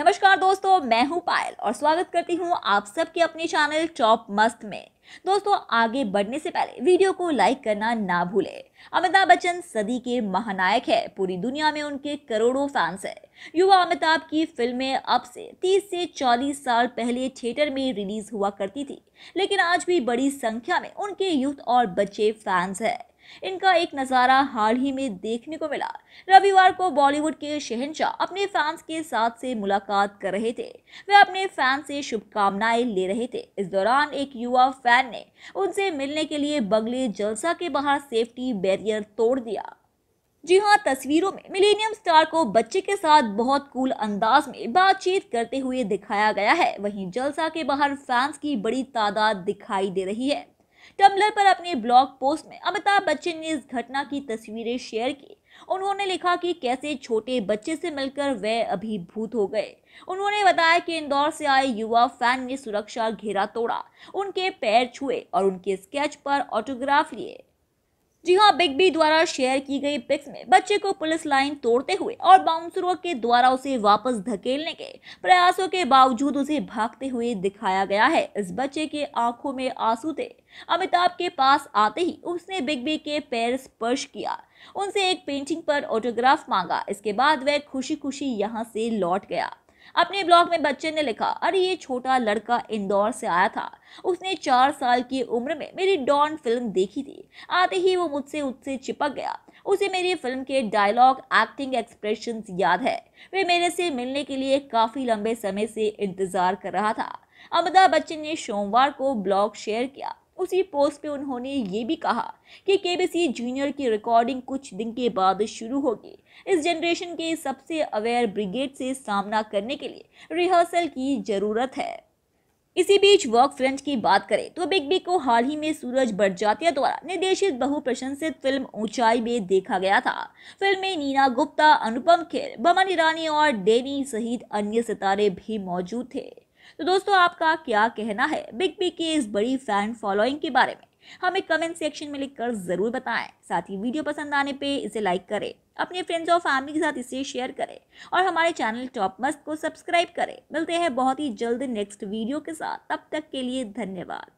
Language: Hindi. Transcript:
नमस्कार दोस्तों मैं हूं पायल और स्वागत करती हूं आप सबके अपने चैनल चॉप मस्त में दोस्तों आगे बढ़ने से पहले वीडियो को लाइक करना ना भूले अमिताभ बच्चन सदी के महानायक है पूरी दुनिया में उनके करोड़ों फैंस है युवा अमिताभ की फिल्में अब से 30 से 40 साल पहले थिएटर में रिलीज हुआ करती थी लेकिन आज भी बड़ी संख्या में उनके यूथ और बच्चे फैंस हैं इनका एक नज़ारा हाल ही में देखने को मिला रविवार को बॉलीवुड के शहनशाह अपने फैंस के साथ से मुलाकात कर रहे थे वे अपने फैन से शुभकामनाएं ले रहे थे इस दौरान एक युवा फैन ने उनसे मिलने के लिए बगले जलसा के बाहर सेफ्टी बैरियर तोड़ दिया जी हाँ तस्वीरों में मिलेनियम स्टार को बच्चे के साथ बहुत कूल अंदाज में बातचीत करते हुए दिखाया गया है वहीं जलसा के बाहर फैंस की बड़ी तादाद दिखाई दे रही है टम्बलर पर अपने ब्लॉग पोस्ट में अमिताभ बच्चन ने इस घटना की तस्वीरें शेयर की उन्होंने लिखा कि कैसे छोटे बच्चे से मिलकर वे अभिभूत हो गए उन्होंने बताया कि इंदौर से आए युवा फैन ने सुरक्षा घेरा तोड़ा उनके पैर छुए और उनके स्केच पर ऑटोग्राफ लिए जी हाँ बिग बी द्वारा शेयर की गई पिक्स में बच्चे को पुलिस लाइन तोड़ते हुए और बाउंसरों के द्वारा उसे वापस धकेलने के प्रयासों के बावजूद उसे भागते हुए दिखाया गया है इस बच्चे के आंखों में आंसू थे अमिताभ के पास आते ही उसने बिग बी के पैर स्पर्श किया उनसे एक पेंटिंग पर ऑटोग्राफ मांगा इसके बाद वह खुशी खुशी यहाँ से लौट गया अपने ब्लॉग में बच्चे ने लिखा अरे ये छोटा लड़का इंदौर से आया था उसने चार साल की उम्र में मेरी डॉन फिल्म देखी थी आते ही वो मुझसे उससे चिपक गया उसे मेरी फिल्म के डायलॉग एक्टिंग एक्सप्रेशन याद है वे मेरे से मिलने के लिए काफ़ी लंबे समय से इंतज़ार कर रहा था अमिताभ बच्चन ने सोमवार को ब्लॉग शेयर किया उसी पोस्ट पे उन्होंने ये भी कहा कि केबीसी जूनियर की रिकॉर्डिंग कुछ दिन के बाद शुरू होगी इस जनरेशन के सबसे अवेयर ब्रिगेड से सामना करने के लिए रिहर्सल की ज़रूरत है इसी बीच वर्क फ्रंट की बात करें तो बिग बी को हाल ही में सूरज बड़जातिया द्वारा निर्देशित बहु प्रशंसित फिल्म ऊंचाई में देखा गया था फिल्म में नीना गुप्ता अनुपम खेर बमन ईरानी और डेनी सहित अन्य सितारे भी मौजूद थे तो दोस्तों आपका क्या कहना है बिग बी की इस बड़ी फैन फॉलोइंग के बारे में हमें कमेंट सेक्शन में लिखकर ज़रूर बताएं साथ ही वीडियो पसंद आने पे इसे लाइक करें अपने फ्रेंड्स और फैमिली के साथ इसे शेयर करें और हमारे चैनल टॉप मस्त को सब्सक्राइब करें मिलते हैं बहुत ही जल्द नेक्स्ट वीडियो के साथ तब तक के लिए धन्यवाद